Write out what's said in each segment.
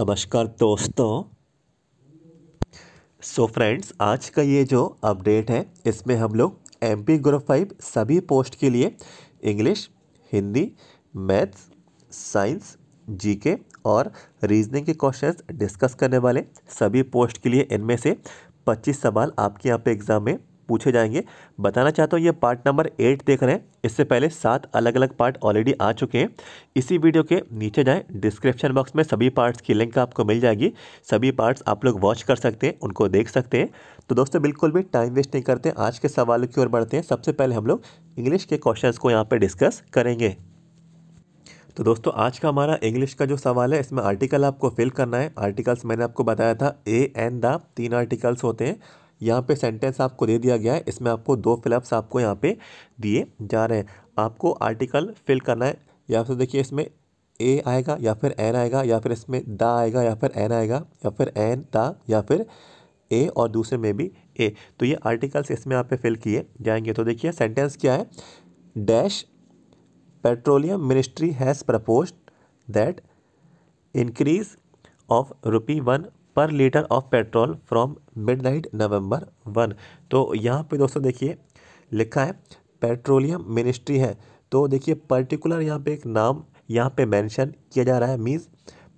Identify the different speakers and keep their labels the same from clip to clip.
Speaker 1: नमस्कार दोस्तों सो so friends आज का ये जो अपडेट है इसमें हम लोग एम पी ग्रुप फाइव सभी पोस्ट के लिए English Hindi maths science GK और रीजनिंग के क्वेश्चंस डिस्कस करने वाले सभी पोस्ट के लिए इनमें से 25 सवाल आपके यहाँ पे एग्ज़ाम में पूछे जाएंगे बताना चाहता हूँ ये पार्ट नंबर एट देख रहे हैं इससे पहले सात अलग अलग पार्ट ऑलरेडी आ चुके हैं इसी वीडियो के नीचे जाएं डिस्क्रिप्शन बॉक्स में सभी पार्ट्स की लिंक आपको मिल जाएगी सभी पार्ट्स आप लोग वॉच कर सकते हैं उनको देख सकते हैं तो दोस्तों बिल्कुल भी टाइम वेस्ट नहीं करते आज के सवालों की ओर बढ़ते हैं सबसे पहले हम लोग इंग्लिश के क्वेश्चन को यहाँ पर डिस्कस करेंगे तो दोस्तों आज का हमारा इंग्लिश का जो सवाल है इसमें आर्टिकल आपको फिल करना है आर्टिकल्स मैंने आपको बताया था ए एन द तीन आर्टिकल्स होते हैं यहाँ पे सेंटेंस आपको दे दिया गया है इसमें आपको दो फिलअप्स आपको यहाँ पे दिए जा रहे हैं आपको आर्टिकल फिल करना है या फिर देखिए इसमें ए आएगा या फिर एन आएगा या फिर इसमें द आएगा या फिर एन आएगा या फिर एन द या फिर ए और दूसरे में भी ए तो ये आर्टिकल्स इसमें आप फिल किए जाएंगे तो देखिए सेंटेंस क्या है dash petroleum ministry has propose that increase of rupee one per litre of petrol from midnight November one तो यहाँ पे दोस्तों देखिए लिखा है पेट्रोलियम मिनिस्ट्री है तो देखिए पर्टिकुलर यहाँ पे एक नाम यहाँ पे मेंशन किया जा रहा है मीन्स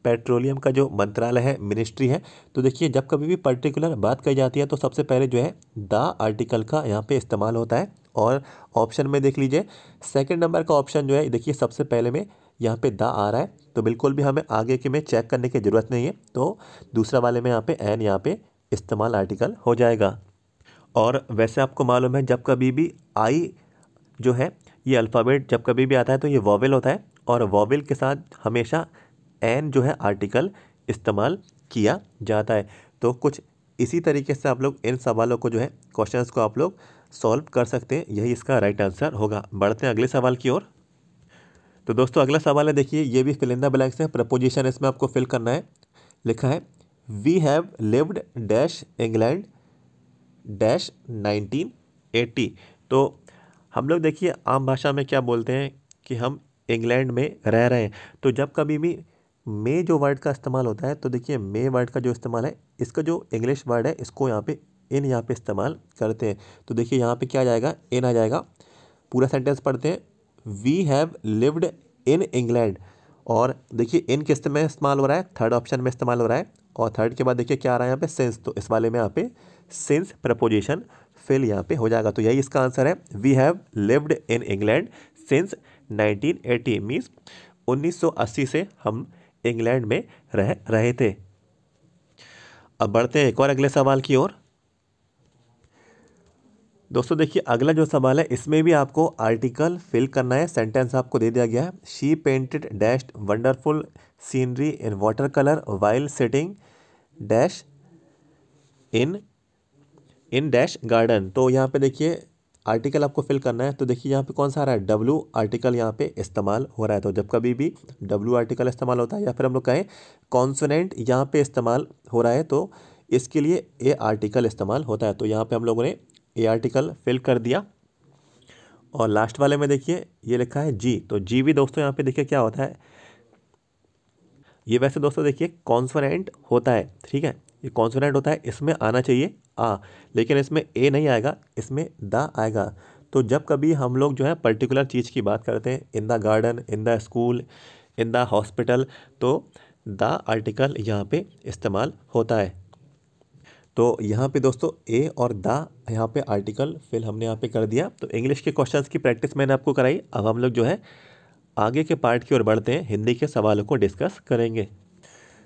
Speaker 1: पेट्रोलियम का जो मंत्रालय है मिनिस्ट्री है तो देखिए जब कभी भी पर्टिकुलर बात कही जाती है तो सबसे पहले जो है द आर्टिकल का यहाँ पे इस्तेमाल होता है और ऑप्शन में देख लीजिए सेकंड नंबर का ऑप्शन जो है देखिए सबसे पहले में यहाँ पे द आ रहा है तो बिल्कुल भी हमें आगे के में चेक करने की ज़रूरत नहीं है तो दूसरा वाले में यहाँ पे एन यहाँ पे इस्तेमाल आर्टिकल हो जाएगा और वैसे आपको मालूम है जब कभी भी आई जो है ये अल्फ़ाबेट जब कभी भी आता है तो ये वॉवल होता है और वॉवल के साथ हमेशा एन जो है आर्टिकल इस्तेमाल किया जाता है तो कुछ इसी तरीके से आप लोग इन सवालों को जो है क्वेश्चंस को आप लोग सॉल्व कर सकते हैं यही इसका राइट आंसर होगा बढ़ते हैं अगले सवाल की ओर तो दोस्तों अगला सवाल है देखिए ये भी फिलिंदा ब्लैक्स है प्रपोजिशन इसमें आपको फिल करना है लिखा है we have lived dash England dash nineteen eighty तो हम लोग देखिए आम भाषा में क्या बोलते हैं कि हम इंग्लैंड में रह रहे हैं तो जब कभी भी मे जो वर्ड का इस्तेमाल होता है तो देखिए मे वर्ड का जो इस्तेमाल है इसका जो इंग्लिश वर्ड है इसको यहाँ पे इन यहाँ पे इस्तेमाल करते हैं तो देखिए यहाँ पे क्या आ जाएगा इन आ जाएगा पूरा सेंटेंस पढ़ते हैं we have lived in England और देखिए इन किस में इस्तेमाल हो रहा है थर्ड ऑप्शन में इस्तेमाल हो रहा है और थर्ड के बाद देखिए क्या आ रहा है यहाँ पे सिंस तो इस वाले में यहाँ पे सिंस प्रपोजिशन फिल यहाँ पे हो जाएगा तो यही इसका आंसर है we have lived in England since 1980 eighty means उन्नीस से हम इंग्लैंड में रह रहे थे अब बढ़ते हैं एक और अगले सवाल की ओर दोस्तों देखिए अगला जो सवाल है इसमें भी आपको आर्टिकल फिल करना है सेंटेंस आपको दे दिया गया है she painted dash wonderful scenery in water colour while sitting dash in in dash garden तो यहाँ पे देखिए आर्टिकल आपको फिल करना है तो देखिए यहाँ पे कौन सा आ रहा है डब्लू आर्टिकल यहाँ पे इस्तेमाल हो रहा है तो जब कभी भी डब्लू आर्टिकल इस्तेमाल होता है या फिर हम लोग कहें कॉन्सोनेंट यहाँ पे इस्तेमाल हो रहा है तो इसके लिए ए आर्टिकल इस्तेमाल होता है तो यहाँ पे हम लोगों ने ये आर्टिकल फिल कर दिया और लास्ट वाले में देखिए ये लिखा है जी तो जी भी दोस्तों यहाँ पे देखिए क्या होता है ये वैसे दोस्तों देखिए कॉन्सोनेंट होता है ठीक है ये कॉन्सोनेंट होता है इसमें आना चाहिए आ लेकिन इसमें ए नहीं आएगा इसमें द आएगा तो जब कभी हम लोग जो है पर्टिकुलर चीज़ की बात करते हैं in the garden in the school in the hospital तो द आर्टिकल यहाँ पे इस्तेमाल होता है तो यहाँ पे दोस्तों ए और द यहाँ पे आर्टिकल फिल हमने यहाँ पे कर दिया तो इंग्लिश के क्वेश्चंस की प्रैक्टिस मैंने आपको कराई अब हम लोग जो है आगे के पार्ट की ओर बढ़ते हैं हिंदी के सवालों को डिस्कस करेंगे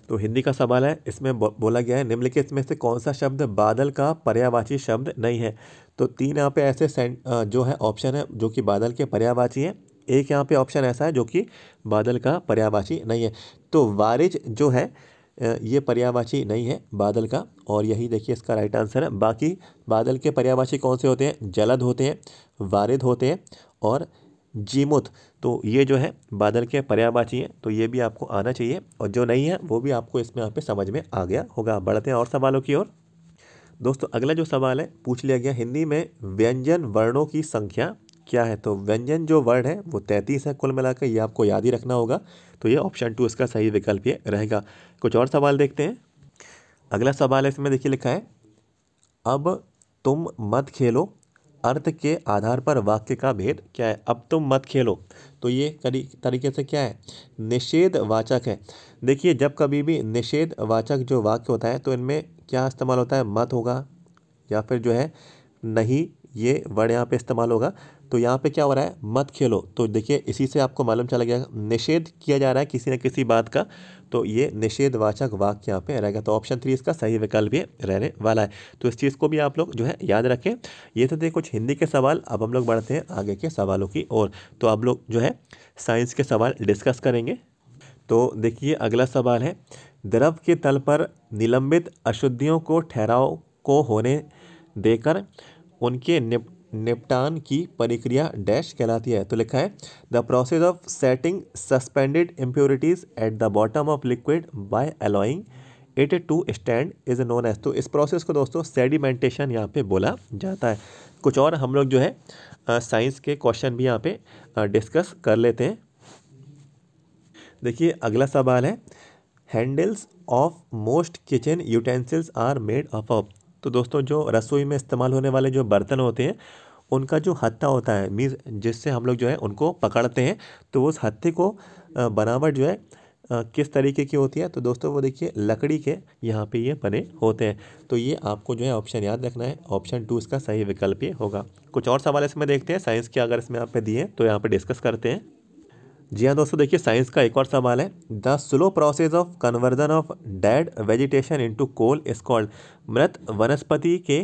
Speaker 1: तो हिंदी का सवाल है इसमें बो बोला गया है निम्नलिखित में से कौन सा शब्द बादल का पर्यावाची शब्द नहीं है तो तीन यहाँ पे ऐसे जो है ऑप्शन है जो कि बादल के पर्यावाची हैं एक यहाँ पे ऑप्शन ऐसा है जो कि बादल का पर्यावाची नहीं है तो वारिज जो है ये पर्यावाची नहीं है बादल का और यही देखिए इसका राइट आंसर है बाकी बादल के पर्यावाची कौन से होते हैं जलद होते हैं वारिद होते हैं और जीमुत तो ये जो है बादल के पर्यावाची हैं तो ये भी आपको आना चाहिए और जो नहीं है वो भी आपको इसमें यहाँ पे समझ में आ गया होगा बढ़ते हैं और सवालों की ओर दोस्तों अगला जो सवाल है पूछ लिया गया हिंदी में व्यंजन वर्णों की संख्या क्या है तो व्यंजन जो वर्ड है वो तैंतीस है कुल मिलाकर ये आपको याद ही रखना होगा तो ये ऑप्शन टू इसका सही विकल्प ये रहेगा कुछ और सवाल देखते हैं अगला सवाल है इसमें देखिए लिखा है अब तुम मत खेलो अर्थ के आधार पर वाक्य का भेद क्या है अब तुम मत खेलो तो ये तरीके से क्या है निषेध वाचक है देखिए जब कभी भी निषेध वाचक जो वाक्य होता है तो इनमें क्या इस्तेमाल होता है मत होगा या फिर जो है नहीं ये वर्ड यहाँ पे इस्तेमाल होगा तो यहाँ पे क्या हो रहा है मत खेलो तो देखिए इसी से आपको मालूम चला गया निषेध किया जा रहा है किसी न किसी बात का तो ये निषेधवाचक वाक्य यहाँ पे रहेगा तो ऑप्शन थ्री इसका सही विकल्प भी रहने वाला है तो इस चीज़ को भी आप लोग जो है याद रखें ये तो थे कुछ हिंदी के सवाल अब हम लोग बढ़ते हैं आगे के सवालों की ओर तो आप लोग जो है साइंस के सवाल डिस्कस करेंगे तो देखिए अगला सवाल है द्रव के तल पर निलंबित अशुद्धियों को ठहराव को होने देकर उनके निप निपटान की प्रक्रिया डैश कहलाती है तो लिखा है the process of settling suspended impurities at the bottom of liquid by allowing it to stand is known as तो इस प्रोसेस को दोस्तों सेडिमेंटेशन यहाँ पे बोला जाता है कुछ और हम लोग जो है साइंस के क्वेश्चन भी यहाँ पे डिस्कस कर लेते हैं देखिए अगला सवाल है handles of most kitchen utensils are made up of तो दोस्तों जो रसोई में इस्तेमाल होने वाले जो बर्तन होते हैं उनका जो हत्ता होता है मीन्स जिससे हम लोग जो है उनको पकड़ते हैं तो उस हत्ते को बनावट जो है किस तरीके की होती है तो दोस्तों वो देखिए लकड़ी के यहाँ पे ये बने होते हैं तो ये आपको जो है ऑप्शन याद रखना है ऑप्शन टू इसका सही विकल्प ये होगा कुछ और सवाल इसमें देखते हैं साइंस के अगर इसमें आप पे दिए तो यहाँ पर डिस्कस करते हैं जी हाँ दोस्तों देखिए साइंस का एक और सवाल है the slow process of conversion of dead vegetation into coal is called मृत वनस्पति के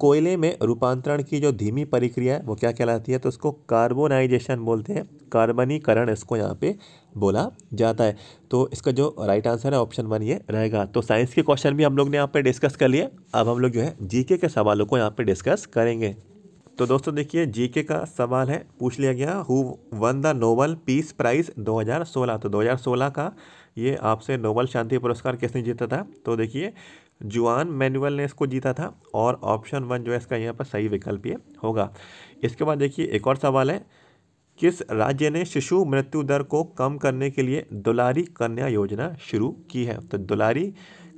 Speaker 1: कोयले में रूपांतरण की जो धीमी प्रक्रिया है वो क्या कहलाती है तो उसको कार्बोनाइजेशन बोलते हैं कार्बनीकरण इसको यहाँ पे बोला जाता है तो इसका जो राइट आंसर है ऑप्शन वन ये रहेगा तो साइंस के क्वेश्चन भी हम लोग ने यहाँ पे डिस्कस कर लिए अब हम लोग जो है जीके के सवालों को यहाँ पे डिस्कस करेंगे तो दोस्तों देखिए जीके का सवाल है पूछ लिया गया who won the Nobel peace prize 2016 तो 2016 का ये आपसे नोबल शांति पुरस्कार किसने जीता था तो देखिए जुआन मैनुअल ने इसको जीता था और ऑप्शन वन जो है इसका यहाँ पर सही विकल्प ये होगा इसके बाद देखिए एक और सवाल है किस राज्य ने शिशु मृत्यु दर को कम करने के लिए दुलारी कन्या योजना शुरू की है तो दुलारी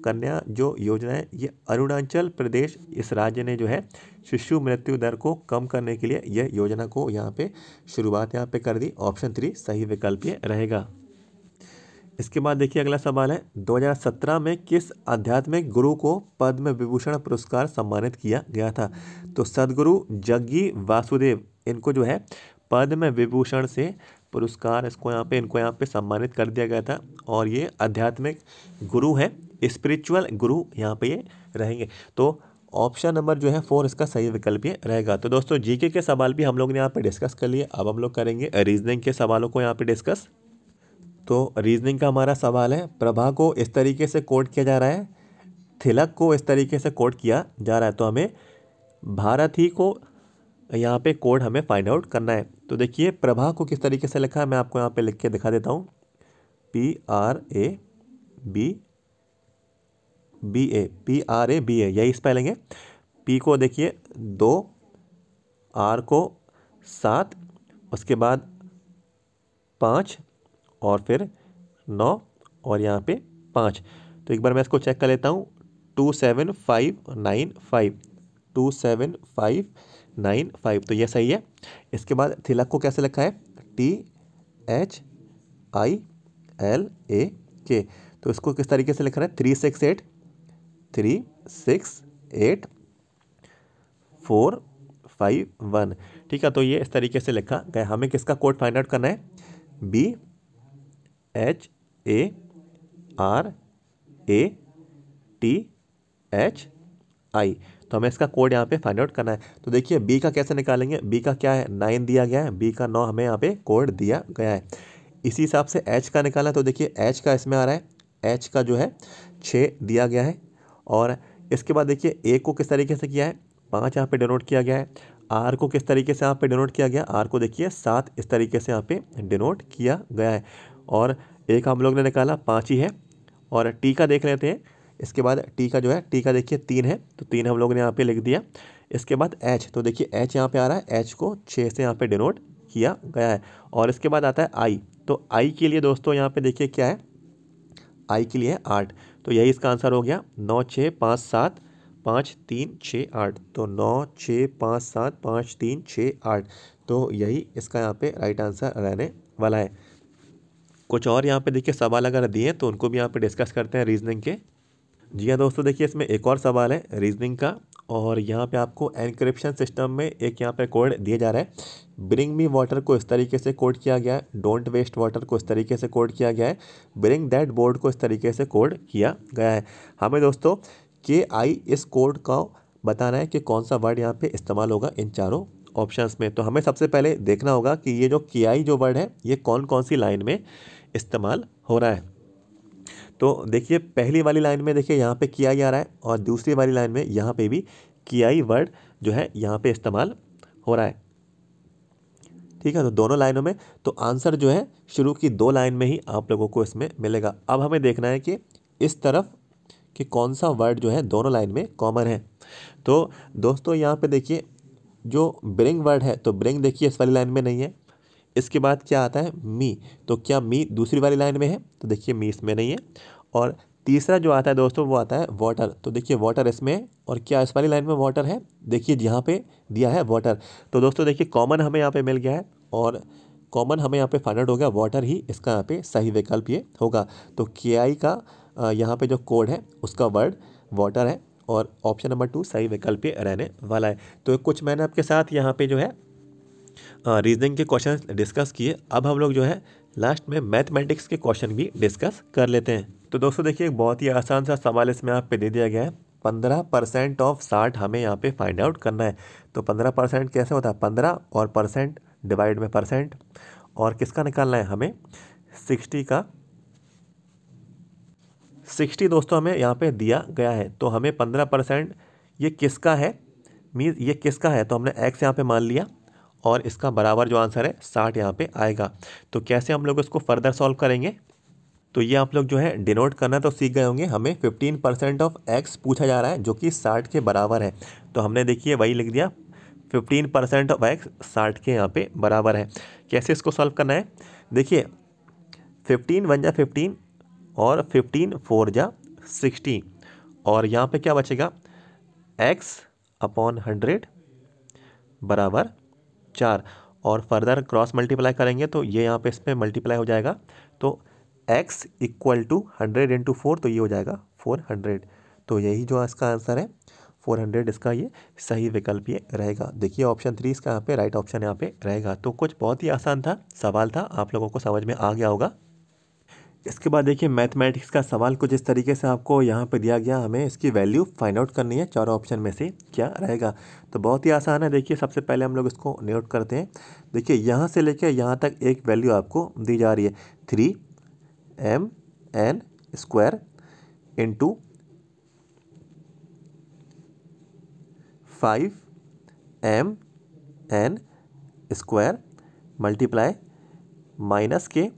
Speaker 1: कन्या जो योजना है ये अरुणाचल प्रदेश इस राज्य ने जो है शिशु मृत्यु दर को कम करने के लिए यह योजना को यहाँ पे शुरुआत यहाँ पे कर दी ऑप्शन थ्री सही विकल्प ये रहेगा इसके बाद देखिए अगला सवाल है 2017 में किस आध्यात्मिक गुरु को पद्म विभूषण पुरस्कार सम्मानित किया गया था तो सदगुरु जग्गी वासुदेव इनको जो है पद्म विभूषण से पुरस्कार इसको यहाँ पे इनको यहाँ पे सम्मानित कर दिया गया था और ये आध्यात्मिक गुरु हैं स्पिरिचुअल गुरु यहाँ पे ये रहेंगे तो ऑप्शन नंबर जो है फोर इसका सही विकल्प ये रहेगा तो दोस्तों जीके के सवाल भी हम लोग ने यहाँ पे डिस्कस कर लिए अब हम लोग करेंगे रीजनिंग के सवालों को यहाँ पे डिस्कस तो रीजनिंग का हमारा सवाल है प्रभा को इस तरीके से कोट किया जा रहा है थिलक को इस तरीके से कोट किया जा रहा है तो हमें भारत ही को यहाँ पे कोड हमें फाइंड आउट करना है तो देखिए प्रभा को किस तरीके से लिखा है मैं आपको यहाँ पे लिख के दिखा देता हूँ P R A B B A P R A B A यही स्पेलिंग है पी को देखिए दो आर को सात उसके बाद पाँच और फिर नौ और यहाँ पे पाँच तो एक बार मैं इसको चेक कर लेता हूँ two seven five nine five two seven five nine five तो ये सही है इसके बाद थिलक को कैसे लिखा है T H I L A K तो इसको किस तरीके से लिखना है three six eight three six eight four five one ठीक है तो ये इस तरीके से लिखा गया हमें किसका कोड फाइंड आउट करना है B H A R A T H I तो हमें इसका कोड यहाँ पे फाइंड आउट करना है तो देखिए बी का कैसे निकालेंगे बी का क्या है नाइन दिया गया है बी का नौ हमें यहाँ पे कोड दिया गया है इसी हिसाब से एच का निकाला तो देखिए एच का इसमें आ रहा है एच का जो है छः दिया गया है और इसके बाद देखिए ए को किस तरीके से किया है पाँच यहाँ पर डिनोट किया गया है आर को किस तरीके से यहाँ पर डिनोट किया गया आर को देखिए सात इस तरीके से यहाँ पर डिनोट किया गया है और एक हम लोग ने निकाला पाँच ही है और टी का देख लेते हैं इसके बाद टी का जो है टी का देखिए तीन है तो तीन हम लोग ने यहाँ पे लिख दिया इसके बाद एच तो देखिए एच यहाँ पे आ रहा है एच को छः से यहाँ पे डिनोट किया गया है और इसके बाद आता है आई तो आई के लिए दोस्तों यहाँ पे देखिए क्या है आई के लिए है आठ तो यही इसका आंसर हो गया नौ छः पाँच सात पाँच तीन छः आठ तो नौ छः पाँच सात पाँच तीन छः आठ तो यही इसका यहाँ पर राइट आंसर रहने वाला है कुछ और यहाँ पे देखिए सवाल अगर दिए तो उनको भी यहाँ पे डिस्कस करते हैं रीजनिंग के जी हाँ दोस्तों देखिए इसमें एक और सवाल है रीजनिंग का और यहाँ पे आपको एनक्रिप्शन सिस्टम में एक यहाँ पे कोड दिया जा रहा है ब्रिंग मी वाटर को इस तरीके से कोड किया गया है डोंट वेस्ट वाटर को इस तरीके से कोड किया गया है ब्रिंग दैट बोर्ड को इस तरीके से कोड किया गया है हमें दोस्तों के आई इस कोड का बताना है कि कौन सा वर्ड यहाँ पर इस्तेमाल होगा इन चारों ऑप्शंस में तो हमें सबसे पहले देखना होगा कि ये जो के आई जो वर्ड है ये कौन कौन सी लाइन में इस्तेमाल हो रहा है तो देखिए पहली वाली लाइन में देखिए यहाँ पे किया ही आ रहा है और दूसरी वाली लाइन में यहाँ पे भी किया ही वर्ड जो है यहाँ पे इस्तेमाल हो रहा है ठीक है तो दोनों लाइनों में तो आंसर जो है शुरू की दो लाइन में ही आप लोगों को इसमें मिलेगा अब हमें देखना है कि इस तरफ कि कौन सा वर्ड जो है दोनों लाइन में कॉमन है तो दोस्तों यहाँ पर देखिए जो ब्रिंग वर्ड है तो ब्रिंग देखिए इस वाली लाइन में नहीं है इसके बाद क्या आता है मी तो क्या मी दूसरी वाली लाइन में है तो देखिए मी इसमें नहीं है और तीसरा जो आता है दोस्तों वो आता है वाटर तो देखिए वाटर इसमें है और क्या इस वाली लाइन में वाटर है देखिए यहाँ पे दिया है वाटर तो दोस्तों देखिए कॉमन हमें यहाँ पे मिल गया है और कॉमन हमें यहाँ पे फाइंड आउट हो गया वाटर ही इसका यहाँ पे सही विकल्प ये होगा तो के आई का यहाँ पे जो कोड है उसका वर्ड वाटर है और ऑप्शन नंबर टू सही विकल्प ये रहने वाला है तो कुछ मैंने आपके साथ यहाँ पर जो है रीजनिंग के क्वेश्चन डिस्कस किए अब हम लोग जो है लास्ट में मैथमेटिक्स के क्वेश्चन भी डिस्कस कर लेते हैं तो दोस्तों देखिए एक बहुत ही आसान सा सवाल इसमें आप पे दे दिया गया है पंद्रह परसेंट ऑफ साठ हमें यहाँ पे फाइंड आउट करना है तो पंद्रह परसेंट कैसे होता है पंद्रह और परसेंट डिवाइड में परसेंट और किसका निकालना है हमें सिक्सटी का सिक्सटी दोस्तों हमें यहाँ पे दिया गया है तो हमें पंद्रह परसेंट ये किसका है मीन ये किसका है तो हमने एक्स यहाँ पे मान लिया और इसका बराबर जो आंसर है साठ यहाँ पे आएगा तो कैसे हम लोग इसको फर्दर सॉल्व करेंगे तो ये आप लोग जो है डिनोट करना तो सीख गए होंगे हमें फ़िफ्टीन परसेंट ऑफ एक्स पूछा जा रहा है जो कि साठ के बराबर है तो हमने देखिए वही लिख दिया फ़िफ्टीन परसेंट ऑफ एक्स साठ के यहाँ पे बराबर है कैसे इसको सॉल्व करना है देखिए फिफ्टीन वन जा फिफ्टीन और फिफ्टीन फोर जा सिक्सटीन और यहाँ पे क्या बचेगा एक्स अपॉन हंड्रेड बराबर चार और फर्दर क्रॉस मल्टीप्लाई करेंगे तो ये यहाँ पे इस पर मल्टीप्लाई हो जाएगा तो X equal to hundred into four तो ये हो जाएगा फोर हंड्रेड तो यही जो इसका आंसर है फोर हंड्रेड इसका ये सही विकल्प ये रहेगा देखिए ऑप्शन थ्री इसका यहाँ पे राइट ऑप्शन यहाँ पे रहेगा तो कुछ बहुत ही आसान था सवाल था आप लोगों को समझ में आ गया होगा इसके बाद देखिए मैथमेटिक्स का सवाल कुछ इस तरीके से आपको यहाँ पर दिया गया हमें इसकी वैल्यू फाइंड आउट करनी है चारों ऑप्शन में से क्या रहेगा तो बहुत ही आसान है देखिए सबसे पहले हम लोग इसको नोट करते हैं देखिए यहाँ से लेकर यहाँ तक एक वैल्यू आपको दी जा रही है three M N square into five M N square multiply minus के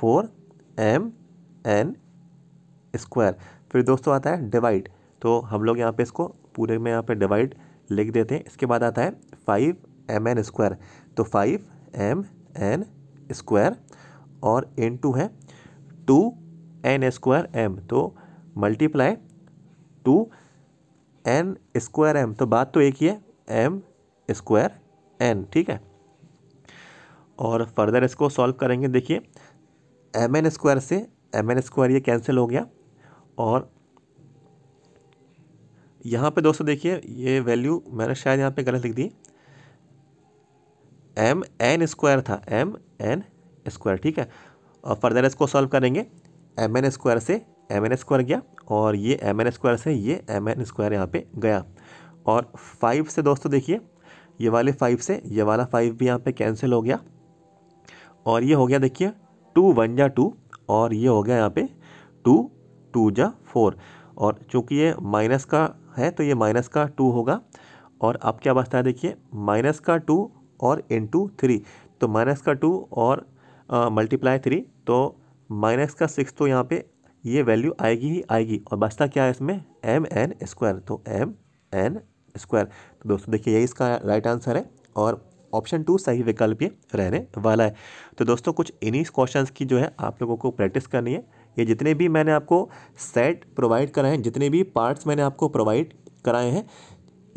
Speaker 1: फोर एम एन स्क्वायर फिर दोस्तों आता है डिवाइड तो हम लोग यहाँ पे इसको पूरे में यहाँ पे डिवाइड लिख देते हैं इसके बाद आता है फाइव एम एन स्क्वायर तो फाइव एम एन स्क्वायर और एन टू है टू एन स्क्वायर एम तो multiply two N square M तो बात तो एक ही है एम स्क्वायर एन ठीक है और फर्दर इसको सॉल्व करेंगे देखिए एम एन स्क्वायर से एम एन स्क्वायर ये कैंसिल हो गया और यहाँ पे दोस्तों देखिए ये वैल्यू मैंने शायद यहाँ पे गलत लिख दी एम एन स्क्वायर था एम एन स्क्वायर ठीक है और फर्दर इसको सॉल्व करेंगे एम एन स्क्वायर से एम एन स्क्वायर गया और ये एम एन स्क्वायर से ये एम एन स्क्वायर यहाँ पे गया और फाइव से दोस्तों देखिए ये वाले फाइव से ये वाला फाइव भी यहाँ पे कैंसिल हो गया और ये हो गया देखिए टू वन जा टू और ये हो गया यहाँ पे टू टू जा फोर और चूँकि ये माइनस का है तो ये माइनस का टू होगा और अब क्या बचता है देखिए माइनस का टू और इंटू थ्री तो माइनस का टू और मल्टीप्लाई थ्री तो माइनस का सिक्स तो यहाँ पे ये वैल्यू आएगी ही आएगी और बचता क्या है इसमें एम एन स्क्वायर तो एम एन स्क्वायर तो दोस्तों देखिए यही इसका राइट आंसर है और ऑप्शन टू सही विकल्प ये रहने वाला है तो दोस्तों कुछ इन्हीं क्वेश्चन की जो है आप लोगों को प्रैक्टिस करनी है ये जितने भी मैंने आपको सेट प्रोवाइड कराए हैं जितने भी पार्ट्स मैंने आपको प्रोवाइड कराए हैं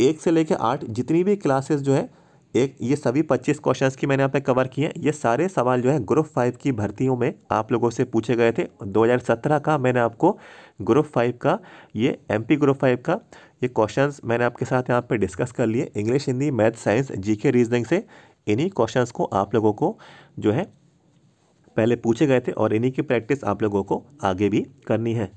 Speaker 1: एक से लेकर आठ जितनी भी क्लासेस जो है एक ये सभी 25 क्वेश्चंस की मैंने यहाँ पे कवर किए हैं ये सारे सवाल जो है ग्रुप फाइव की भर्तियों में आप लोगों से पूछे गए थे 2017 का मैंने आपको ग्रुप फाइव का ये एम ग्रुप फाइव का ये क्वेश्चंस मैंने आपके साथ यहाँ पे डिस्कस कर लिए English Hindi math science GK reasoning से इन्हीं क्वेश्चंस को आप लोगों को जो है पहले पूछे गए थे और इन्हीं की प्रैक्टिस आप लोगों को आगे भी करनी है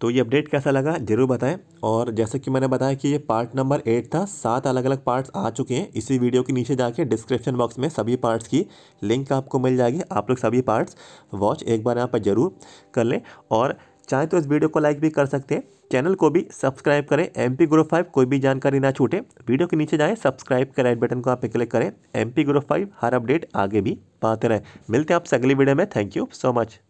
Speaker 1: तो ये अपडेट कैसा लगा ज़रूर बताएं और जैसे कि मैंने बताया कि ये पार्ट नंबर एट था सात अलग अलग पार्ट्स आ चुके हैं इसी वीडियो के नीचे जाके डिस्क्रिप्शन बॉक्स में सभी पार्ट्स की लिंक आपको मिल जाएगी आप लोग सभी पार्ट्स वॉच एक बार यहाँ पर ज़रूर कर लें और चाहे तो इस वीडियो को लाइक भी कर सकते हैं चैनल को भी सब्सक्राइब करें एम पी ग्रो फाइव कोई भी जानकारी ना छूटे वीडियो के नीचे जाएं सब्सक्राइब के राइट बटन को आप क्लिक करें एम पी ग्रो फाइव हर अपडेट आगे भी पाते रहें मिलते हैं आपसे अगली वीडियो में थैंक यू सो मच